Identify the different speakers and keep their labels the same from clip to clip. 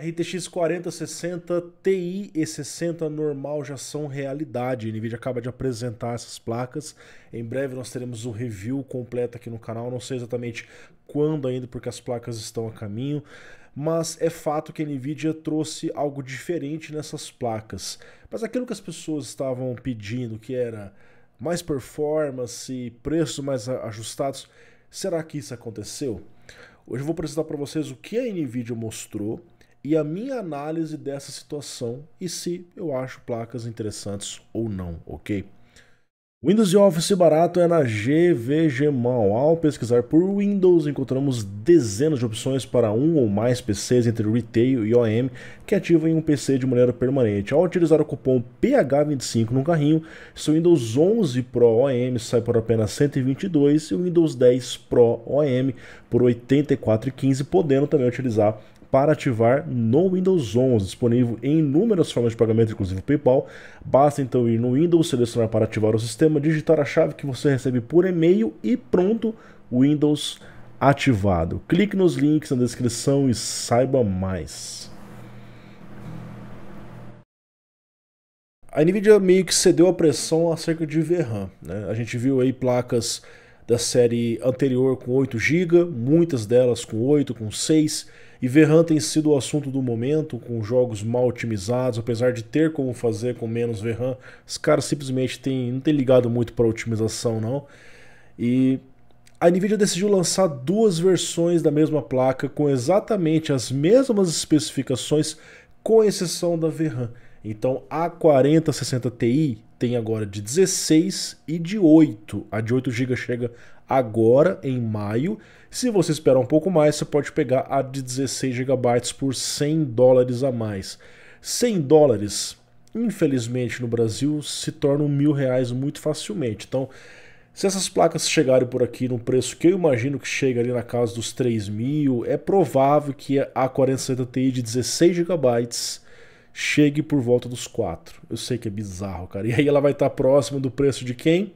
Speaker 1: RTX 4060 Ti e 60 normal já são realidade. A Nvidia acaba de apresentar essas placas. Em breve nós teremos o review completo aqui no canal. Não sei exatamente quando ainda, porque as placas estão a caminho. Mas é fato que a Nvidia trouxe algo diferente nessas placas. Mas aquilo que as pessoas estavam pedindo, que era mais performance, preços mais ajustados, será que isso aconteceu? Hoje eu vou apresentar para vocês o que a Nvidia mostrou e a minha análise dessa situação e se eu acho placas interessantes ou não, ok? Windows e Office barato é na GVGMAL. Ao pesquisar por Windows, encontramos dezenas de opções para um ou mais PCs entre Retail e OM que ativam um PC de maneira permanente. Ao utilizar o cupom PH25 no carrinho, seu Windows 11 Pro OM sai por apenas 122 e o Windows 10 Pro OM por 84,15, podendo também utilizar para ativar no Windows 11, disponível em inúmeras formas de pagamento, inclusive o PayPal. Basta então ir no Windows, selecionar para ativar o sistema, digitar a chave que você recebe por e-mail e pronto, Windows ativado. Clique nos links na descrição e saiba mais. A Nvidia meio que cedeu a pressão acerca de VRAM. Né? A gente viu aí placas da série anterior com 8 GB, muitas delas com 8, com 6 e Verran tem sido o assunto do momento, com jogos mal otimizados, apesar de ter como fazer com menos Verran, os caras simplesmente tem, não tem ligado muito para otimização não. E a Nvidia decidiu lançar duas versões da mesma placa com exatamente as mesmas especificações, com exceção da VRAM. Então a 4060 Ti tem agora de 16 e de 8. A de 8 GB chega agora em maio se você esperar um pouco mais, você pode pegar a de 16 GB por 100 dólares a mais. 100 dólares, infelizmente no Brasil, se tornam mil reais muito facilmente. Então, se essas placas chegarem por aqui num preço que eu imagino que chega ali na casa dos 3 mil, é provável que a 4070 Ti de 16 GB chegue por volta dos 4. Eu sei que é bizarro, cara. E aí ela vai estar próxima do preço de quem?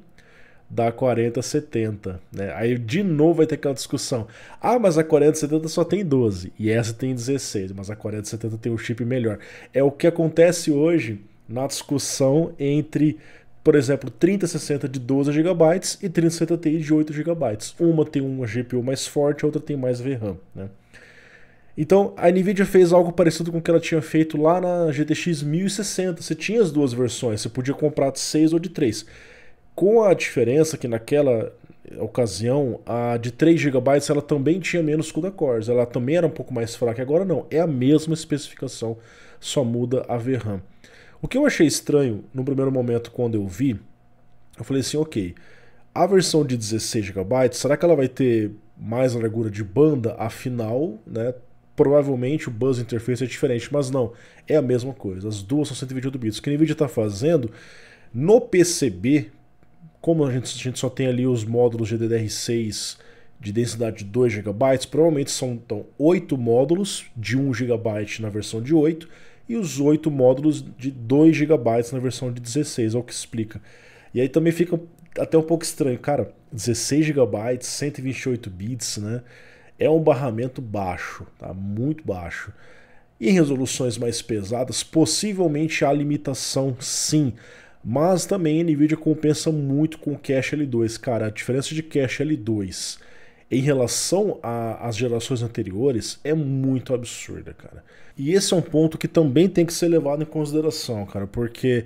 Speaker 1: da 4070. Né? Aí de novo vai ter aquela discussão. Ah, mas a 4070 só tem 12 e essa tem 16, mas a 4070 tem um chip melhor. É o que acontece hoje na discussão entre, por exemplo, 3060 de 12 GB e 3070 Ti de 8 GB. Uma tem uma GPU mais forte, a outra tem mais VRAM. Né? Então, a Nvidia fez algo parecido com o que ela tinha feito lá na GTX 1060. Você tinha as duas versões, você podia comprar de 6 ou de 3 com a diferença que naquela ocasião a de 3 GB ela também tinha menos CUDA cores, ela também era um pouco mais fraca, agora não, é a mesma especificação, só muda a VRAM. O que eu achei estranho no primeiro momento quando eu vi, eu falei assim, OK, a versão de 16 GB, será que ela vai ter mais largura de banda? Afinal, né, provavelmente o bus interface é diferente, mas não, é a mesma coisa. As duas são 128 bits. O que a Nvidia está fazendo no PCB como a gente, a gente só tem ali os módulos GDDR6 de densidade de 2 GB, provavelmente são então, 8 módulos de 1 GB na versão de 8 e os 8 módulos de 2 GB na versão de 16, é o que explica. E aí também fica até um pouco estranho, cara, 16 GB, 128 bits, né? É um barramento baixo, tá? Muito baixo. E em resoluções mais pesadas, possivelmente há limitação, sim. Mas também a Nvidia compensa muito com o cache L2, cara. A diferença de cache L2 em relação às gerações anteriores é muito absurda, cara. E esse é um ponto que também tem que ser levado em consideração, cara, porque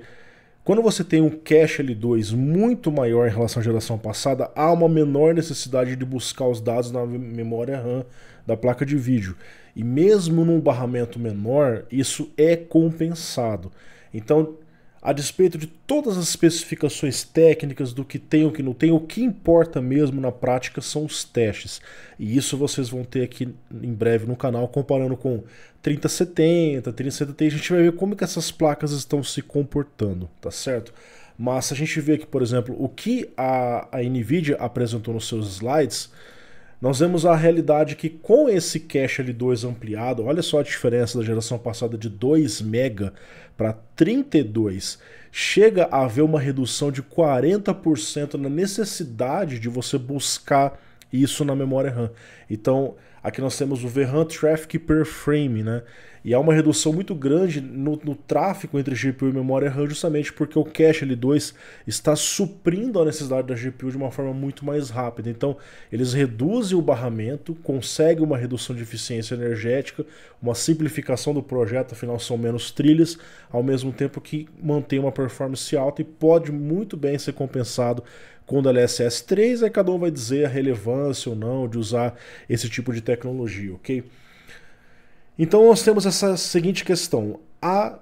Speaker 1: quando você tem um cache L2 muito maior em relação à geração passada, há uma menor necessidade de buscar os dados na memória RAM da placa de vídeo. E mesmo num barramento menor, isso é compensado. Então, a despeito de todas as especificações técnicas do que tem ou que não tem, o que importa mesmo na prática são os testes. E isso vocês vão ter aqui em breve no canal, comparando com 3070, 3070, a gente vai ver como que essas placas estão se comportando, tá certo? Mas se a gente vê aqui, por exemplo, o que a, a NVIDIA apresentou nos seus slides, nós vemos a realidade que com esse cache L2 ampliado, olha só a diferença da geração passada de 2 MB para 32, chega a haver uma redução de 40% na necessidade de você buscar isso na memória RAM. Então, aqui nós temos o VRAM Traffic Per Frame, né? E há uma redução muito grande no, no tráfego entre GPU e memória RAM, justamente porque o cache L2 está suprindo a necessidade da GPU de uma forma muito mais rápida. Então, eles reduzem o barramento, conseguem uma redução de eficiência energética, uma simplificação do projeto, afinal são menos trilhas, ao mesmo tempo que mantém uma performance alta e pode muito bem ser compensado quando ela é SS3, aí cada um vai dizer a relevância ou não de usar esse tipo de tecnologia, ok? Então nós temos essa seguinte questão. A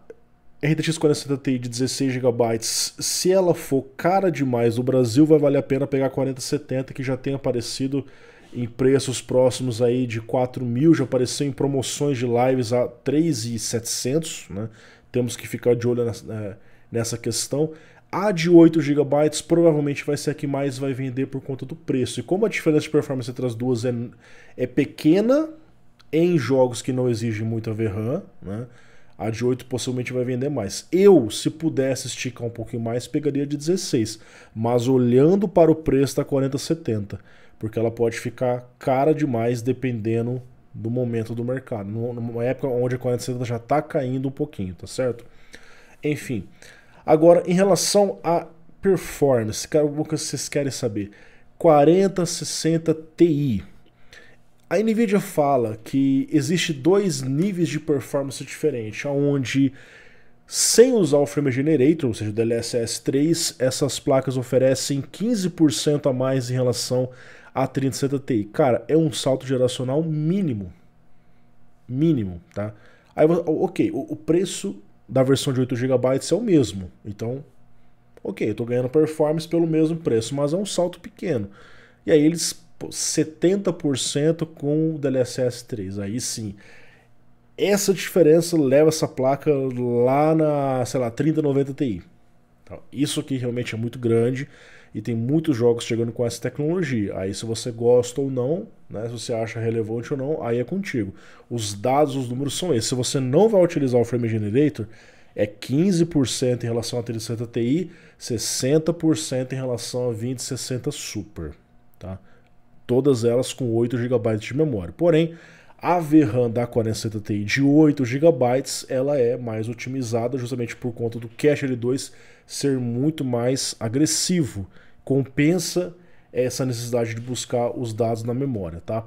Speaker 1: RTX 4070 Ti de 16 GB, se ela for cara demais no Brasil, vai valer a pena pegar a 4070 que já tem aparecido em preços próximos aí de 4 mil, já apareceu em promoções de lives a 3,700, né? Temos que ficar de olho eh, nessa questão. A de 8 GB provavelmente vai ser a que mais vai vender por conta do preço. E como a diferença de performance entre as duas é, é pequena em jogos que não exigem muita VRAM, né? A de 8 possivelmente vai vender mais. Eu, se pudesse esticar um pouquinho mais, pegaria de 16. Mas olhando para o preço da tá 4070. Porque ela pode ficar cara demais dependendo do momento do mercado. Numa época onde a 4070 já está caindo um pouquinho, tá certo? Enfim. Agora, em relação à performance, cara, é o que vocês querem saber? 4060 Ti. A Nvidia fala que existe dois níveis de performance diferentes, onde sem usar o Frame Generator, ou seja, o DLSS 3, essas placas oferecem 15% a mais em relação à 3070 Ti. Cara, é um salto geracional mínimo. Mínimo, tá? Aí, ok, o, preço da versão de 8 GB é o mesmo. Então, ok, eu estou ganhando performance pelo mesmo preço, mas é um salto pequeno. E aí eles 70% com o DLSS 3. Aí sim. Essa diferença leva essa placa lá na, sei lá, 3090 Ti. Então, isso aqui realmente é muito grande e tem muitos jogos chegando com essa tecnologia. Aí se você gosta ou não, né, se você acha relevante ou não, aí é contigo. Os dados, os números são esses. Se você não vai utilizar o Frame Generator, é 15% em relação a 3060 Ti, 60% em relação a 2060 Super, tá? Todas elas com 8 GB de memória. Porém, a VRAM da 4060 Ti de 8 GB, ela é mais otimizada justamente por conta do cache L2 ser muito mais agressivo compensa essa necessidade de buscar os dados na memória, tá?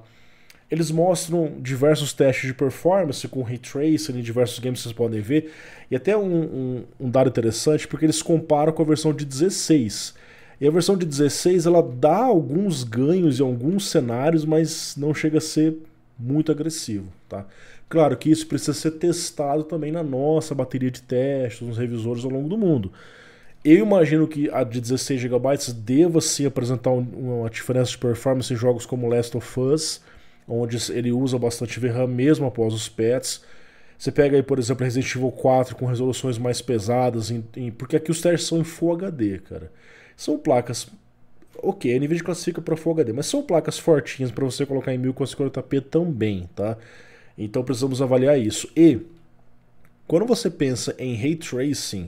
Speaker 1: Eles mostram diversos testes de performance com ray tracing em diversos games que vocês podem ver. E até um, um, um, dado interessante, porque eles comparam com a versão de 16. E a versão de 16 ela dá alguns ganhos em alguns cenários, mas não chega a ser muito agressivo. Tá? Claro que isso precisa ser testado também na nossa bateria de testes, nos revisores ao longo do mundo. Eu imagino que a de 16 GB deva se apresentar uma diferença de performance em jogos como Last of Us, onde ele usa bastante VRAM mesmo após os pets. Você pega aí, por exemplo, Resident Evil 4 com resoluções mais pesadas, em, em, porque aqui os testes são em Full HD, cara. São placas. Ok, a NVIDIA classifica para Full HD, mas são placas fortinhas para você colocar em 1050 p também, tá? Então precisamos avaliar isso. E quando você pensa em ray tracing,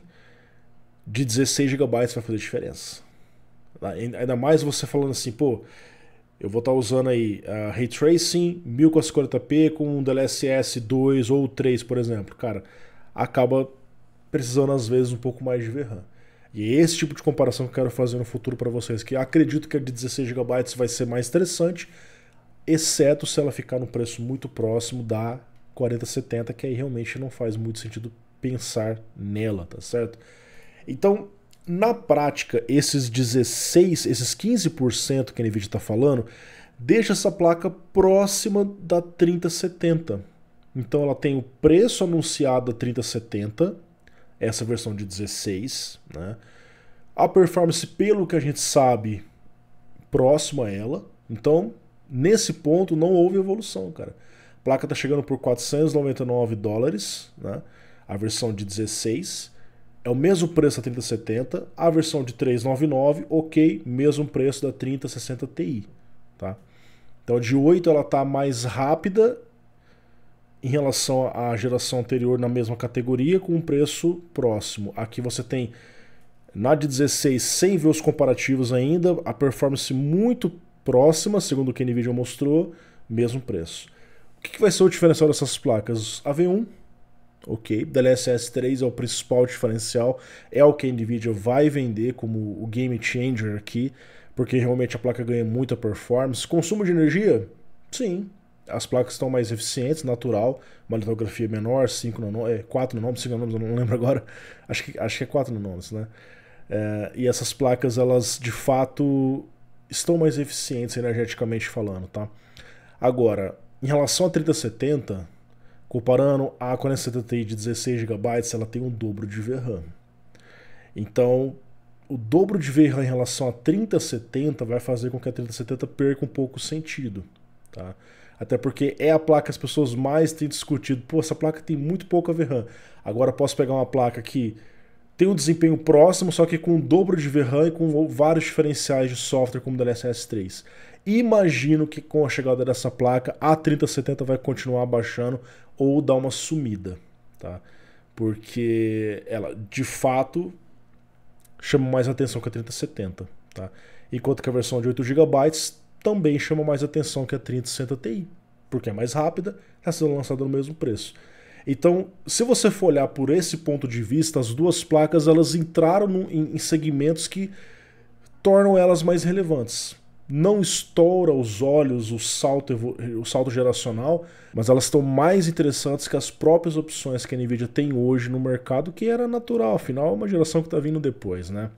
Speaker 1: de 16 GB vai fazer diferença. Ainda mais você falando assim, pô, eu vou estar tá usando aí uh, Ray Tracing 1440p com um DLSS 2 ou 3, por exemplo. Cara, acaba precisando às vezes um pouco mais de VRAM. E é esse tipo de comparação que eu quero fazer no futuro para vocês, que acredito que a de 16 GB vai ser mais interessante, exceto se ela ficar num preço muito próximo da 4070, que aí realmente não faz muito sentido pensar nela, tá certo? Então, na prática, esses 16, esses 15% que a Nvidia está falando, deixa essa placa próxima da 3070. Então ela tem o preço anunciado a 3070, essa versão de 16, né? A performance, pelo que a gente sabe, próxima a ela. Então, nesse ponto não houve evolução, cara. A placa está chegando por 499 dólares, né? A versão de 16 é o mesmo preço da 3070, a versão de 399, ok, mesmo preço da 3060 Ti, tá? Então de 8 ela tá mais rápida em relação à geração anterior na mesma categoria com um preço próximo. Aqui você tem na de 16 sem ver os comparativos ainda, a performance muito próxima, segundo o que a Nvidia mostrou, mesmo preço. O que vai ser o diferencial dessas placas? A V1 ok? DLSS 3 é o principal diferencial, é o que a NVIDIA vai vender como o game changer aqui, porque realmente a placa ganha muita performance. Consumo de energia? Sim. As placas estão mais eficientes, natural, uma litografia menor, 5 nanom, 4 nanômetros, 5 nanômetros, eu não lembro agora, acho que, acho que é 4 nanômetros, né? É, e essas placas, elas de fato estão mais eficientes energeticamente falando, tá? Agora, em relação a 3070, Comparando a 4070 de 16 GB, ela tem o dobro de VRAM. Então, o dobro de VRAM em relação a 3070 vai fazer com que a 3070 perca um pouco o sentido. Tá? Até porque é a placa que as pessoas mais têm discutido. Pô, essa placa tem muito pouca VRAM. Agora posso pegar uma placa que tem um desempenho próximo, só que com o dobro de VRAM e com vários diferenciais de software como o DLSS 3. Imagino que com a chegada dessa placa, a 3070 vai continuar baixando ou dar uma sumida, tá? Porque ela, de fato, chama mais atenção que a 3070, tá? Enquanto que a versão de 8 GB também chama mais atenção que a 3060 Ti, porque é mais rápida, está sendo lançada no mesmo preço. Então, se você for olhar por esse ponto de vista, as duas placas elas entraram no, em, em segmentos que tornam elas mais relevantes não estoura os olhos o salto, o salto geracional, mas elas estão mais interessantes que as próprias opções que a Nvidia tem hoje no mercado, que era natural, afinal é uma geração que está vindo depois, né?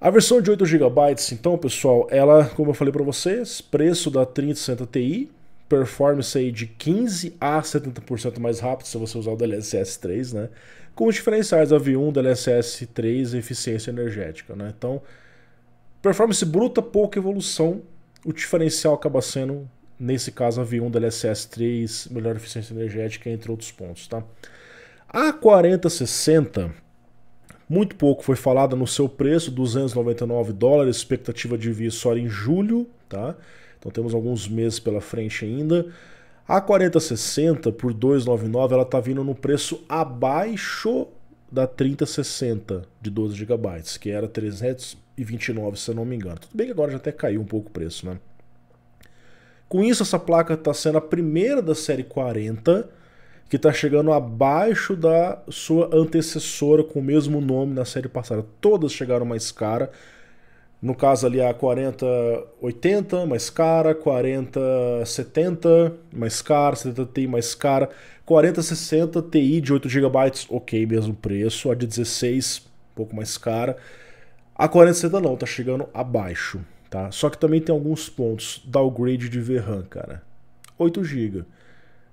Speaker 1: A versão de 8 GB, então, pessoal, ela, como eu falei para vocês, preço da 3060 Ti, performance aí de 15 a 70% mais rápido se você usar o DLSS 3, né? Com os diferenciais da V1, DLSS 3 e eficiência energética, né? Então, Performance bruta, pouca evolução. O diferencial acaba sendo, nesse caso, a V1 da LSS3, melhor eficiência energética, entre outros pontos. Tá? A 4060, muito pouco foi falada no seu preço, 299 dólares, expectativa de vir só em julho. Tá? Então temos alguns meses pela frente ainda. A 4060 por 299 ela está vindo no preço abaixo da 3060 de 12 GB, que era 300, 29, se eu não me engano. Tudo bem que agora já até caiu um pouco o preço, né? Com isso, essa placa está sendo a primeira da série 40 que está chegando abaixo da sua antecessora com o mesmo nome na série passada. Todas chegaram mais cara. No caso ali a 4080 mais cara, 4070 mais cara, 70 Ti mais cara, 4060 Ti de 8 GB, ok, mesmo preço, a de 16 um pouco mais cara. A 40 não, tá chegando abaixo, tá? Só que também tem alguns pontos downgrade de VRAM, cara. 8 GB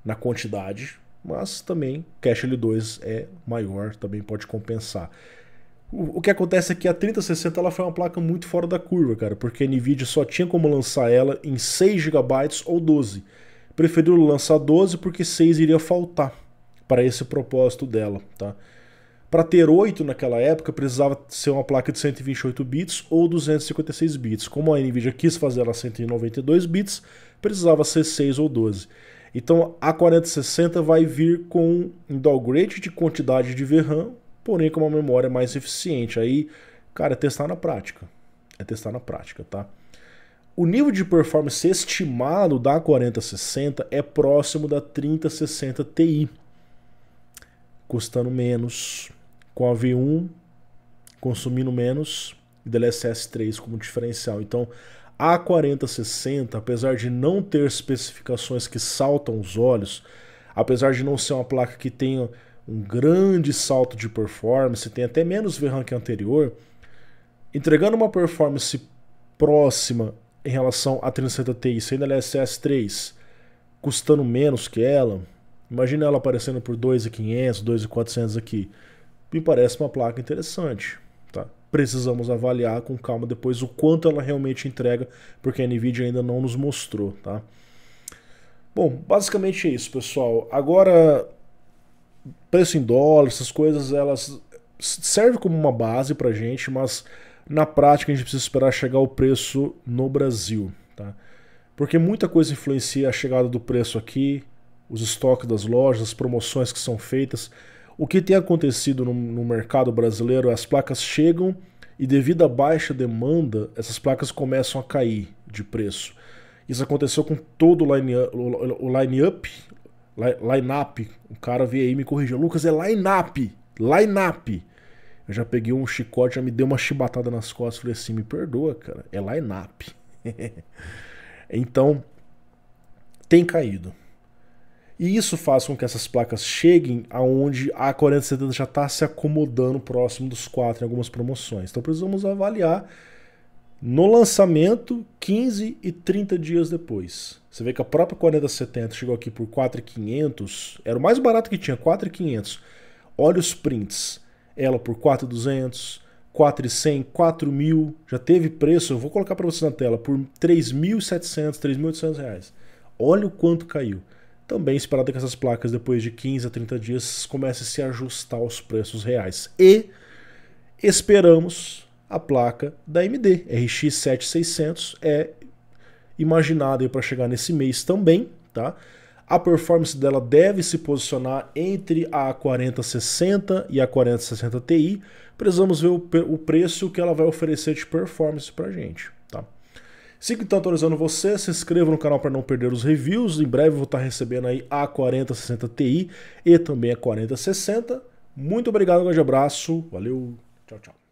Speaker 1: na quantidade, mas também cache L2 é maior, também pode compensar. O que acontece é que a 3060 ela foi uma placa muito fora da curva, cara, porque a Nvidia só tinha como lançar ela em 6 GB ou 12. Preferiu lançar 12 porque 6 iria faltar para esse propósito dela, tá? Para ter 8 naquela época, precisava ser uma placa de 128 bits ou 256 bits. Como a Nvidia quis fazer ela 192 bits, precisava ser 6 ou 12. Então a 4060 vai vir com um downgrade de quantidade de VRAM, porém com uma memória mais eficiente. Aí, cara, é testar na prática. É testar na prática, tá? O nível de performance estimado da 4060 é próximo da 3060 Ti, custando menos, com a v 1 consumindo menos e DLSS3 como diferencial. Então, a 4060, apesar de não ter especificações que saltam os olhos, apesar de não ser uma placa que tenha um grande salto de performance, tem até menos VRAM que a anterior, entregando uma performance próxima em relação à 3070 Ti, sendo ela SS3 custando menos que ela, imagina ela aparecendo por 2.500, 2.400 aqui. Me parece uma placa interessante. Tá? Precisamos avaliar com calma depois o quanto ela realmente entrega, porque a NVIDIA ainda não nos mostrou. Tá? Bom, basicamente é isso, pessoal. Agora, preço em dólar, essas coisas, elas servem como uma base para gente, mas na prática a gente precisa esperar chegar o preço no Brasil. Tá? Porque muita coisa influencia a chegada do preço aqui, os estoques das lojas, as promoções que são feitas. O que tem acontecido no, no mercado brasileiro é as placas chegam e devido à baixa demanda, essas placas começam a cair de preço. Isso aconteceu com todo o line-up, o line-up, line O cara veio aí e me corrigiu. Lucas, é line-up, line-up. Eu já peguei um chicote, já me deu uma chibatada nas costas. Falei assim, me perdoa, cara, é line-up. então, tem caído. E isso faz com que essas placas cheguem aonde a 4070 já está se acomodando próximo dos 4 em algumas promoções. Então precisamos avaliar no lançamento 15 e 30 dias depois. Você vê que a própria 4070 chegou aqui por 4,500, era o mais barato que tinha, 4,500. Olha os prints. Ela por 4,200, 4,100, 4,000, já teve preço, eu vou colocar para você na tela, por 3.700, 3.800 reais. Olha o quanto caiu também esperado que essas placas, depois de 15 a 30 dias, comecem a se ajustar aos preços reais. E esperamos a placa da AMD. RX 7600 é imaginada para chegar nesse mês também, tá? A performance dela deve se posicionar entre a 4060 e a 4060 Ti. Precisamos ver o, o preço que ela vai oferecer de performance para a gente. Sigo então atualizando você, se inscreva no canal para não perder os reviews. Em breve vou estar recebendo aí a 4060 Ti e também a 4060. Muito obrigado, um grande abraço, valeu, tchau, tchau.